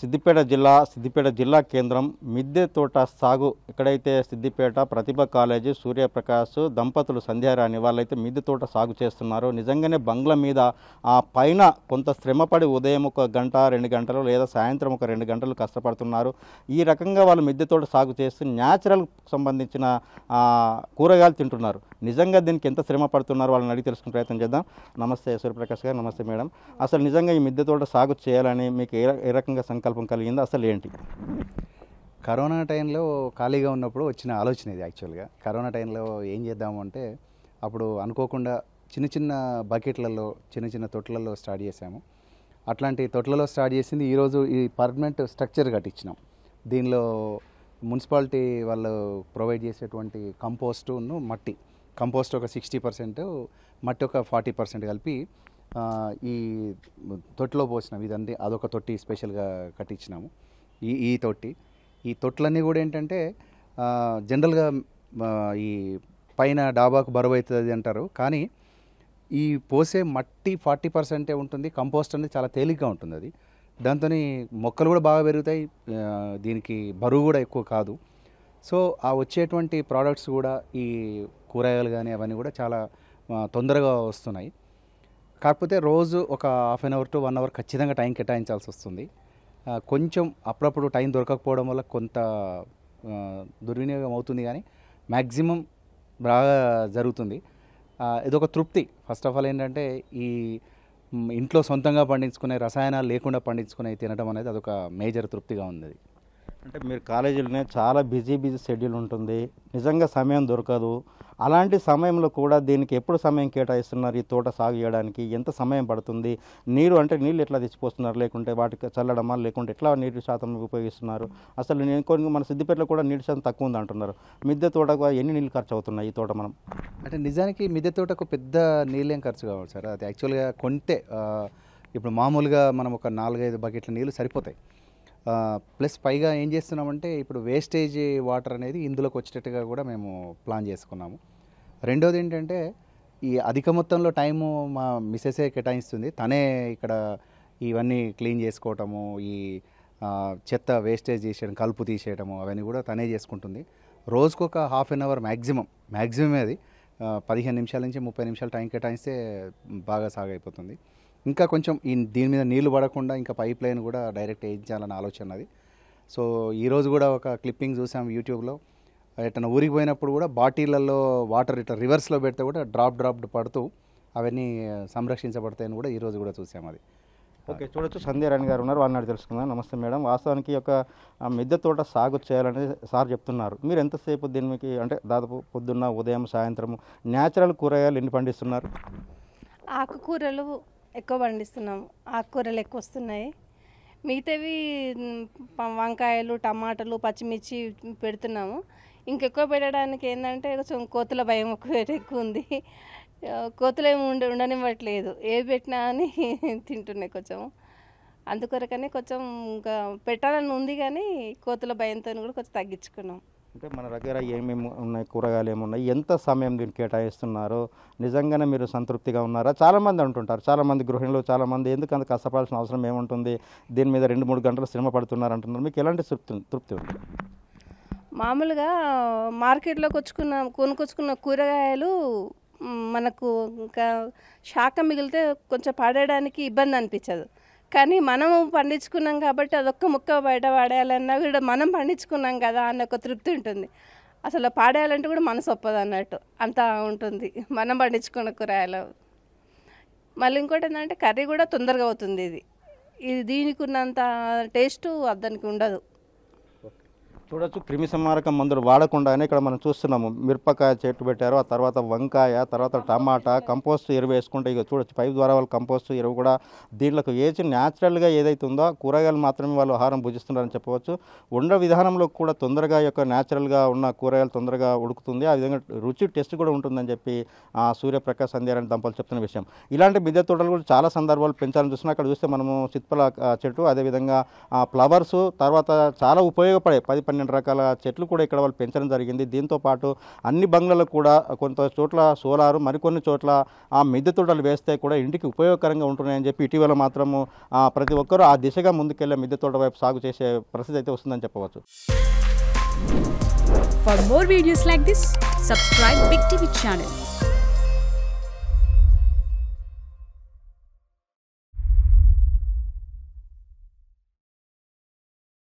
సిద్దిపేట జిల్లా సిద్దిపేట జిల్లా కేంద్రం మిద్దె తోట సాగు ఎక్కడైతే సిద్దిపేట ప్రతిభ కాలేజీ సూర్యప్రకాష్ దంపతులు సంధ్యారాణి వాళ్ళైతే మిద్దె తోట సాగు చేస్తున్నారు నిజంగానే బంగ్ల మీద ఆ పైన కొంత శ్రమపడి ఉదయం ఒక గంట రెండు గంటలు లేదా సాయంత్రం ఒక రెండు గంటలు కష్టపడుతున్నారు ఈ రకంగా వాళ్ళు మిద్దె తోట సాగు చేస్తూ న్యాచురల్ సంబంధించిన కూరగాయలు తింటున్నారు నిజంగా దీనికి ఎంత శ్రమ పడుతున్నారు వాళ్ళని అడిగి తెలుసుకునే ప్రయత్నం చేద్దాం నమస్తే సూర్యప్రకాష్ గారు నమస్తే మేడం అసలు నిజంగా ఈ మిద్దె తోట సాగు చేయాలని మీకు ఏ రకంగా సంకల్పం సంకల్పం కలిగింది అసలు ఏంటి కరోనా టైంలో ఖాళీగా ఉన్నప్పుడు వచ్చిన ఆలోచన ఇది యాక్చువల్గా కరోనా టైంలో ఏం చేద్దాము అంటే అప్పుడు అనుకోకుండా చిన్న చిన్న బకెట్లలో చిన్న చిన్న తొట్లలో స్టార్ట్ చేసాము అట్లాంటి తొట్లలో స్టార్ట్ చేసింది ఈరోజు ఈ పర్మనెంట్ స్ట్రక్చర్ కట్టించినాం దీనిలో మున్సిపాలిటీ వాళ్ళు ప్రొవైడ్ చేసేటువంటి కంపోస్టును మట్టి కంపోస్ట్ ఒక సిక్స్టీ పర్సెంట్ మట్టి ఒక ఫార్టీ పర్సెంట్ కలిపి ఈ తొట్టిలో పోసినాం ఇదంతా అదొక తొట్టి స్పెషల్గా కట్టించినాము ఈ ఈ తొట్టి ఈ తొట్లన్నీ కూడా ఏంటంటే జనరల్గా ఈ పైన డాబాకు బరువు అవుతుంది అంటారు కానీ ఈ పోసే మట్టి ఫార్టీ పర్సెంటే ఉంటుంది కంపోస్ట్ అనేది చాలా తేలిగ్గా ఉంటుంది అది దాంతో మొక్కలు కూడా బాగా పెరుగుతాయి దీనికి బరువు కూడా ఎక్కువ కాదు సో ఆ వచ్చేటువంటి ప్రోడక్ట్స్ కూడా ఈ కూరగాయలు కానీ అవన్నీ కూడా చాలా తొందరగా వస్తున్నాయి కాకపోతే రోజు ఒక half an hour to one hour ఖచ్చితంగా టైం కేటాయించాల్సి వస్తుంది కొంచెం అప్పుడప్పుడు టైం దొరకకపోవడం వల్ల కొంత దుర్వినియోగం అవుతుంది కానీ మ్యాక్సిమం బాగా జరుగుతుంది ఇదొక తృప్తి ఫస్ట్ ఆఫ్ ఆల్ ఏంటంటే ఈ ఇంట్లో సొంతంగా పండించుకునే రసాయనాలు లేకుండా పండించుకునే తినడం అనేది అదొక మేజర్ తృప్తిగా ఉంది అంటే మీరు కాలేజీలోనే చాలా బిజీ బిజీ షెడ్యూల్ ఉంటుంది నిజంగా సమయం దొరకదు అలాంటి సమయంలో కూడా దీనికి ఎప్పుడు సమయం కేటాయిస్తున్నారు ఈ తోట సాగు చేయడానికి ఎంత సమయం పడుతుంది నీరు అంటే నీళ్ళు ఎట్లా తెచ్చిపోతున్నారు లేకుంటే వాటికి చల్లడమా లేకుంటే ఎట్లా నీటి శాతం ఉపయోగిస్తున్నారు అసలు నేను కొన్ని మన సిద్దిపేటలో కూడా నీటి శాతం తక్కువ ఉంది అంటున్నారు మిద్దె తోటకు ఎన్ని నీళ్ళు ఖర్చు అవుతున్నాయి ఈ తోట మనం అంటే నిజానికి మిద్దె తోటకు పెద్ద నీళ్ళేం ఖర్చు కావాలి సార్ అది యాక్చువల్గా కొంటే ఇప్పుడు మామూలుగా మనం ఒక నాలుగైదు బకెట్ల నీళ్ళు సరిపోతాయి ప్లస్ పైగా ఏం చేస్తున్నామంటే ఇప్పుడు వేస్టేజ్ వాటర్ అనేది ఇందులోకి వచ్చేటట్టుగా కూడా మేము ప్లాన్ చేసుకున్నాము రెండోది ఏంటంటే ఈ అధిక మొత్తంలో టైము మా మిసెసే కేటాయిస్తుంది తనే ఇక్కడ ఇవన్నీ క్లీన్ చేసుకోవటము ఈ చెత్త వేస్టేజ్ చేసేయడం కలుపు తీసేయడము అవన్నీ కూడా తనే చేసుకుంటుంది రోజుకు ఒక హాఫ్ అన్ అవర్ మ్యాక్సిమం మ్యాక్సిమమే అది పదిహేను నిమిషాల నుంచి ముప్పై నిమిషాలు టైం కేటాయిస్తే బాగా సాగైపోతుంది ఇంకా కొంచెం ఈ దీని మీద నీళ్లు పడకుండా ఇంకా పైప్ లైన్ కూడా డైరెక్ట్ వేయించాలని ఆలోచన అది సో ఈరోజు కూడా ఒక క్లిప్పింగ్ చూసాం యూట్యూబ్లో ఎట్లా ఊరికి పోయినప్పుడు కూడా బాటిళ్లలో వాటర్ ఇట్లా రివర్స్లో పెడితే కూడా డ్రాప్ డ్రాప్ పడుతూ అవన్నీ సంరక్షించబడతాయని కూడా ఈరోజు కూడా చూసాం అది ఓకే చూడొచ్చు సంధ్యారాణి గారు ఉన్నారు వాళ్ళని తెలుసుకుందాం నమస్తే మేడం వాస్తవానికి ఒక మిద్దె తోట సాగు చేయాలని సార్ చెప్తున్నారు మీరు ఎంతసేపు దీనికి అంటే దాదాపు పొద్దున్న ఉదయం సాయంత్రం న్యాచురల్ కూరగాయలు ఎన్ని పండిస్తున్నారు ఆకుకూరలు ఎక్కువ పండిస్తున్నాము ఆకుకూరలు ఎక్కువ వస్తున్నాయి మిగతావి వంకాయలు టమాటాలు పచ్చిమిర్చి పెడుతున్నాము ఇంకెక్కువ పెట్టడానికి ఏంటంటే కొంచెం కోతుల భయం ఎక్కువ ఉంది కోతులు ఏమి ఉండ ఉండనివ్వట్లేదు ఏది పెట్టినా అని తింటున్నాయి కొంచెం అందుకొరకనే కొంచెం ఇంకా పెట్టాలని ఉంది కానీ కోతుల భయంతో కూడా కొంచెం తగ్గించుకున్నాం అంటే మన దగ్గర ఏమేమి ఉన్నాయి కూరగాయలు ఏమున్నాయి ఎంత సమయం దీనికి కేటాయిస్తున్నారో నిజంగానే మీరు సంతృప్తిగా ఉన్నారా చాలామంది అంటుంటారు చాలామంది గృహిణులు చాలామంది ఎందుకు అంత కష్టపడాల్సిన అవసరం ఏముంటుంది దీని మీద రెండు మూడు గంటలు శ్రమ పడుతున్నారు అంటున్నారు మీకు ఎలాంటి తృప్తి తృప్తి ఉంది మామూలుగా మార్కెట్లో కొచ్చుకున్న కొనుకొచ్చుకున్న కూరగాయలు మనకు ఇంకా శాఖ మిగిలితే కొంచెం పడడానికి ఇబ్బంది అనిపించదు కానీ మనం పండించుకున్నాం కాబట్టి అదొక్క ముక్క బయట పాడేయాలన్నా కూడా మనం పండించుకున్నాం కదా అన్న ఒక తృప్తి ఉంటుంది అసలు పాడేయాలంటే కూడా మనసు ఒప్పదు అన్నట్టు అంతా ఉంటుంది మనం పండించుకున్న కూరగాయలు మళ్ళీ ఇంకోటి ఏంటంటే కర్రీ కూడా తొందరగా అవుతుంది ఇది ఇది దీనికి ఉన్నంత టేస్ట్ అద్దానికి ఉండదు చూడొచ్చు క్రిమి సంహారక మందులు వాడకుండానే ఇక్కడ మనం చూస్తున్నాము మిరపకాయ చెట్టు పెట్టారు ఆ తర్వాత వంకాయ తర్వాత టమాటా కంపోస్ట్ ఎరువు వేసుకుంటే ఇక చూడొచ్చు పైపు ద్వారా వాళ్ళు కంపోస్ట్ ఎరువు కూడా దీంట్లోకి వేసి న్యాచురల్గా ఏదైతే ఉందో కూరగాయలు మాత్రమే వాళ్ళు ఆహారం భుజిస్తున్నారని చెప్పవచ్చు ఉండ విధానంలో కూడా తొందరగా యొక్క న్యాచురల్గా ఉన్న కూరగాయలు తొందరగా ఉడుకుతుంది ఆ విధంగా రుచి టెస్ట్ కూడా ఉంటుందని చెప్పి సూర్యప్రకాశ్ సంధ్యారాయణ దంపలు చెప్తున్న విషయం ఇలాంటి మిద్దె తోటలు కూడా చాలా సందర్భాలు పెంచాలని చూసినా అక్కడ చూస్తే మనము చిత్పల చెట్టు అదేవిధంగా ఫ్లవర్స్ తర్వాత చాలా ఉపయోగపడే పది పన్నెండు పన్నెండు రకాల చెట్లు కూడా ఇక్కడ వాళ్ళు పెంచడం జరిగింది దీంతోపాటు అన్ని బంగ్లాలకు కూడా కొంత చోట్ల సోలారు మరికొన్ని చోట్ల ఆ మిద్దె తోటలు వేస్తే కూడా ఇంటికి ఉపయోగకరంగా ఉంటున్నాయని చెప్పి ఇటీవల మాత్రము ప్రతి ఒక్కరూ ఆ దిశగా ముందుకెళ్లే మిద్దె తోట వైపు సాగు చేసే పరిస్థితి అయితే వస్తుందని చెప్పవచ్చు For more videos like this, subscribe Big TV channel.